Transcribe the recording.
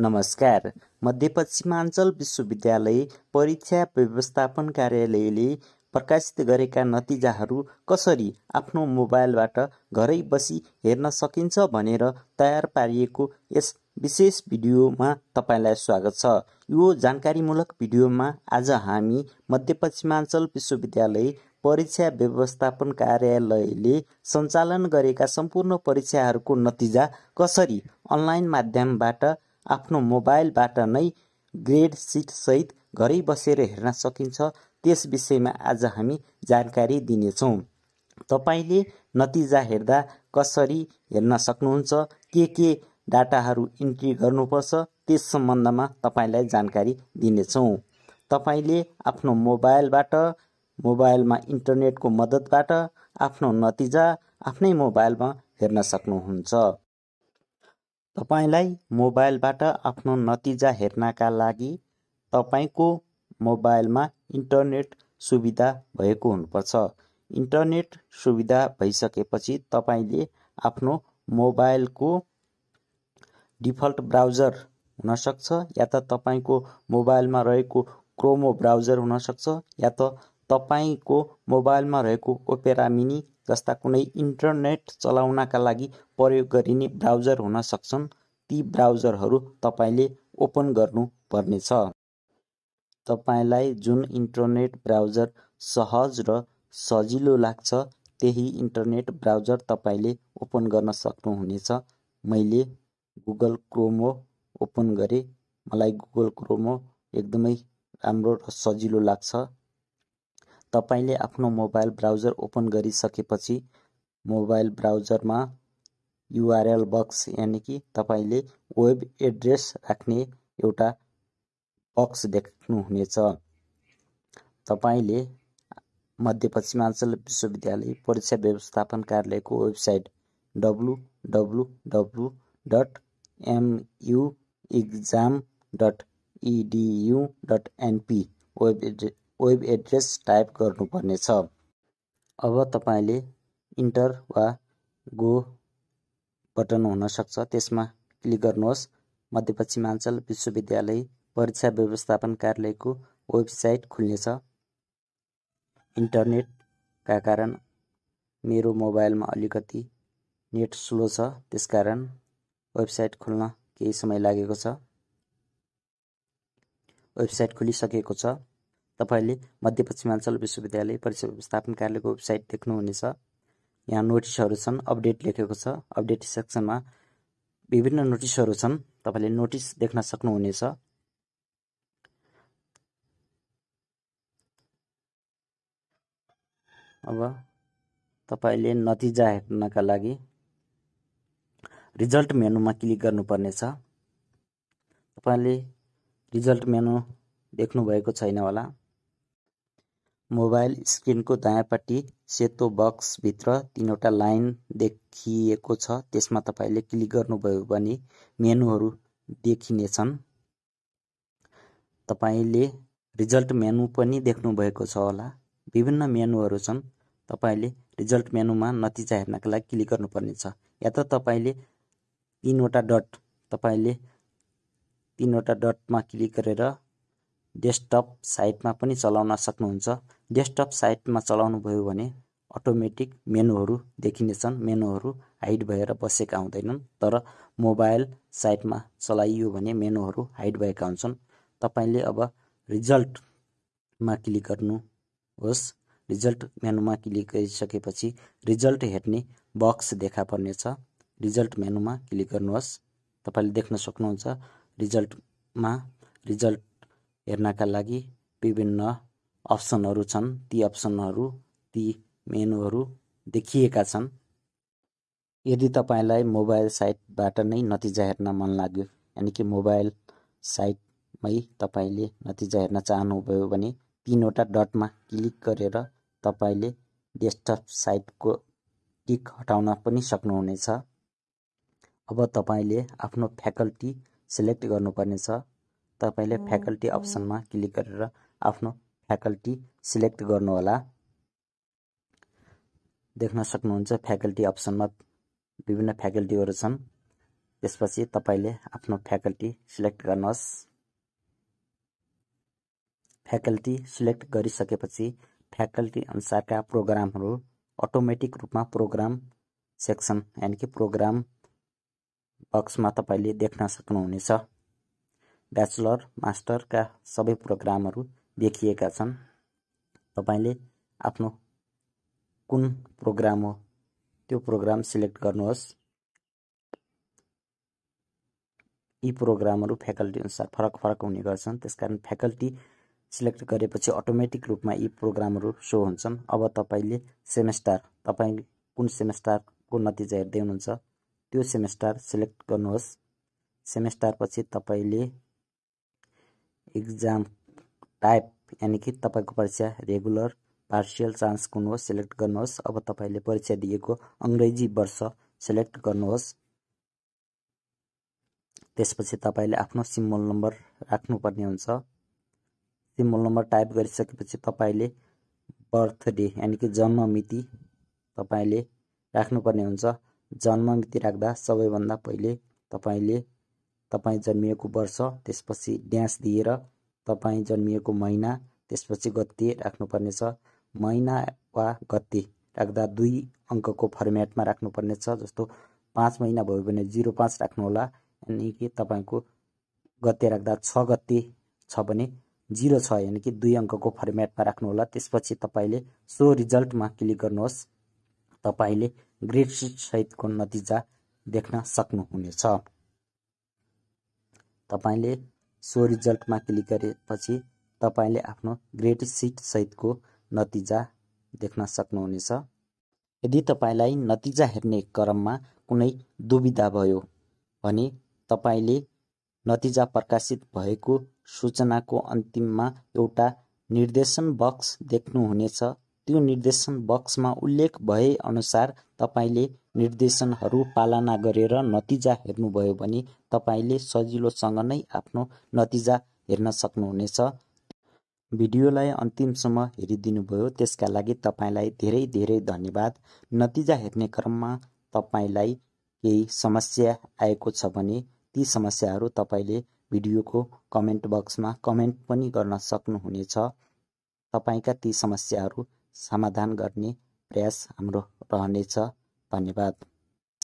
नमस्कार मध्यपश्चिमाञ्चल विश्वविद्यालय परीक्षा व्यवस्थापन कार्यालयले प्रकाशित गरेका नतिजाहरू कसरी आफ्नो मोबाइलबाट घरै बसी हेर्न सकिन्छ भनेर तयार पारिएको यस विशेष भिडियोमा तपाईँलाई स्वागत छ यो जानकारीमूलक भिडियोमा आज हामी मध्यपश्चिमाञ्चल विश्वविद्यालय परीक्षा व्यवस्थापन कार्यालयले सञ्चालन गरेका सम्पूर्ण परीक्षाहरूको नतिजा कसरी अनलाइन माध्यमबाट आफ्नो मोबाइलबाट नै ग्रेड सिटसहित घरै बसेर हेर्न सकिन्छ त्यस विषयमा आज हामी जानकारी दिनेछौँ तपाईँले नतिजा हेर्दा कसरी हेर्न सक्नुहुन्छ के के डाटाहरू इन्ट्री गर्नुपर्छ त्यस सम्बन्धमा तपाईँलाई जानकारी दिनेछौँ तपाईँले आफ्नो मोबाइलबाट मोबाइलमा इन्टरनेटको मद्दतबाट आफ्नो नतिजा आफ्नै मोबाइलमा हेर्न सक्नुहुन्छ तपाईँलाई मोबाइलबाट आफ्नो नतिजा हेर्नका लागि तपाईँको मोबाइलमा इन्टरनेट सुविधा भएको हुनुपर्छ इन्टरनेट सुविधा भइसकेपछि तपाईँले आफ्नो मोबाइलको डिफल्ट ब्राउजर हुनसक्छ या त तपाईँको मोबाइलमा रहेको क्रोमो ब्राउजर हुनसक्छ या त तपाईँको मोबाइलमा रहेको ओपेरा मिनी जस्ता कुनै इन्टरनेट चलाउनका लागि प्रयोग गरिने ब्राउजर हुन सक्छन् ती ब्राउजरहरू तपाईँले ओपन गर्नु पर्नेछ तपाईँलाई जुन इन्टरनेट ब्राउजर सहज र सजिलो लाग्छ त्यही इन्टरनेट ब्राउजर तपाईँले ओपन गर्न सक्नुहुनेछ मैले गुगल क्रोमो ओपन गरेँ मलाई गुगल क्रोमो एकदमै राम्रो र सजिलो लाग्छ तपाईँले आफ्नो मोबाइल ब्राउजर ओपन गरिसकेपछि मोबाइल ब्राउजरमा युआरएल बक्स यानि कि तपाईँले वेब एड्रेस राख्ने एउटा बक्स देख्नुहुनेछ तपाईँले मध्य पश्चिमाञ्चल विश्वविद्यालय परीक्षा व्यवस्थापन कार्यालयको website W W W dot MU exam dot EDU dot NP web address web address type गर्नुपर्नेछ अब तपाईँले इन्टर वा गो बटन हुनसक्छ त्यसमा क्लिक गर्नुहोस् मध्यपश्चिमाञ्चल विश्वविद्यालय परीक्षा व्यवस्थापन कार्यालयको वेबसाइट खुल्नेछ इन्टरनेटका कारण मेरो मोबाइलमा अलिकति नेट स्लो छ त्यसकारण वेबसाइट खोल्न केही समय लागेको छ वेबसाइट खोलिसकेको छ तपाईँले मध्यपश्चिमाञ्चल विश्वविद्यालय परीक्षा व्यवस्थापन कार्यालयको वेबसाइट देख्नुहुनेछ यहाँ नोटिसहरू छन् अपडेट लेखेको छ अपडेट सेक्सनमा विभिन्न नोटिसहरू छन् तपाईँले नोटिस देख्न सक्नुहुनेछ अब तपाईँले नतिजा हेर्नका लागि रिजल्ट मेनुमा क्लिक गर्नुपर्नेछ तपाईँले रिजल्ट मेनु देख्नुभएको छैन होला मोबाइल स्क्रिनको दायाँपट्टि सेतो बक्सभित्र तिनवटा लाइन देखिएको छ त्यसमा तपाईँले क्लिक गर्नुभयो भने मेनुहरू देखिनेछन् तपाईँले रिजल्ट मेनु पनि देख्नुभएको छ होला विभिन्न मेनुहरू छन् तपाईँले रिजल्ट मेनुमा नतिजा हेर्नका लागि क्लिक गर्नुपर्नेछ या त तपाईँले तिनवटा डट तपाईँले तिनवटा डटमा क्लिक गरेर डेस्कटप साइटमा पनि चलाउन सक्नुहुन्छ डेस्कटप साइटमा चलाउनु भयो भने अटोमेटिक मेनुहरू देखिनेछन् मेनुहरू हाइड भएर बसेका हुँदैनन् तर मोबाइल साइटमा चलाइयो भने मेनुहरू हाइड भएका हुन्छन् तपाईँले अब रिजल्टमा क्लिक गर्नुहोस् रिजल्ट मेनुमा क्लिक गरिसकेपछि रिजल्ट हेर्ने बक्स देखा पर्नेछ रिजल्ट मेनुमा क्लिक गर्नुहोस् तपाईँले देख्न सक्नुहुन्छ रिजल्टमा रिजल्ट हेर्नका लागि विभिन्न अप्सनहरू छन् ती अप्सनहरू ती मेनुहरू देखिएका छन् यदि तपाईँलाई मोबाइल साइटबाट नै नतिजा हेर्न मन लाग्यो यानि कि मोबाइल साइटमै तपाईँले नतिजा हेर्न चाहनुभयो भने तिनवटा डटमा क्लिक गरेर तपाईँले डेस्कटप साइटको टिक हटाउन पनि सक्नुहुनेछ अब तपाईँले आफ्नो फ्याकल्टी सेलेक्ट गर्नुपर्नेछ तपाईँले फ्याकल्टी अप्सनमा क्लिक गरेर आफ्नो फ्याकल्टी सिलेक्ट गर्नुहोला देख्न सक्नुहुन्छ फ्याकल्टी अप्सनमा विभिन्न फ्याकल्टीहरू छन् त्यसपछि तपाईँले आफ्नो फ्याकल्टी सिलेक्ट गर्नुहोस् फ्याकल्टी सिलेक्ट गरिसकेपछि फ्याकल्टी अनुसारका प्रोग्रामहरू अटोमेटिक रूपमा प्रोग्राम सेक्सन यानि कि प्रोग्राम बक्समा तपाईँले देख्न सक्नुहुनेछ ब्याचलर मास्टरका सबै प्रोग्रामहरू देखिएका छन् तपाईँले आफ्नो कुन प्रोग्राम हो त्यो प्रोग्राम सिलेक्ट गर्नुहोस् यी प्रोग्रामहरू फ्याकल्टी अनुसार फरक फरक हुने गर्छन् त्यसकारण फ्याकल्टी सिलेक्ट गरेपछि अटोमेटिक रूपमा यी प्रोग्रामहरू सो हुन्छन् अब तपाईँले सेमेस्टर तपाईँ कुन सेमेस्टरको नतिजा हेर्दै हुनुहुन्छ त्यो सेमेस्टर सिलेक्ट गर्नुहोस् पछि तपाईँले इक्जाम टाइप यानि कि तपाईँको परीक्षा रेगुलर पार्सियल चान्स कुन हो सेलेक्ट गर्नुहोस् अब तपाईँले परीक्षा दिएको अङ्ग्रेजी वर्ष सेलेक्ट गर्नुहोस् त्यसपछि तपाईँले आफ्नो सिम्बल नम्बर राख्नुपर्ने हुन्छ सिम्बल नम्बर टाइप गरिसकेपछि तपाईँले बर्थडे यानि कि जन्म जन्ममिति तपाईँले राख्नुपर्ने हुन्छ जन्म मिति राख्दा सबैभन्दा पहिले तपाईँले तपाईँ जन्मिएको वर्ष त्यसपछि ड्यास दिएर तपाईँ जन्मिएको महिना त्यसपछि गत्ते राख्नुपर्नेछ महिना वा गत्ते राख्दा दुई अङ्कको फर्मेटमा राख्नुपर्नेछ जस्तो पाँच महिना भयो भने जिरो पाँच राख्नुहोला यानि कि तपाईँको गत्ते राख्दा छ गत्ते छ भने जिरो छ यानि कि दुई अङ्कको फर्मेटमा राख्नुहोला त्यसपछि तपाईँले सो रिजल्टमा क्लिक गर्नुहोस् तपाईँले ग्रेड सहितको नतिजा देख्न सक्नुहुनेछ तपाईँले सो रिजल्टमा क्लिक गरेपछि तपाईँले आफ्नो ग्रेड सहितको नतिजा देख्न सक्नुहुनेछ यदि तपाईँलाई नतिजा हेर्ने क्रममा कुनै दुविधा भयो भने तपाईँले नतिजा प्रकाशित भएको सूचनाको अन्तिममा एउटा निर्देशन बक्स देख्नुहुनेछ त्यो निर्देशन बक्समा उल्लेख भए अनुसार तपाईँले निर्देशनहरू पालना गरेर नतिजा हेर्नुभयो भने तपाईँले सजिलोसँग नै आफ्नो नतिजा हेर्न सक्नुहुनेछ भिडियोलाई अन्तिमसम्म हेरिदिनुभयो त्यसका लागि तपाईँलाई धेरै धेरै धन्यवाद नतिजा हेर्ने क्रममा तपाईँलाई केही समस्या आएको छ भने ती समस्याहरू तपाईँले भिडियोको कमेन्ट बक्समा कमेन्ट पनि गर्न सक्नुहुनेछ तपाईँका ती समस्याहरू समाधान गर्ने प्रयास हाम्रो रहनेछ धन्यवाद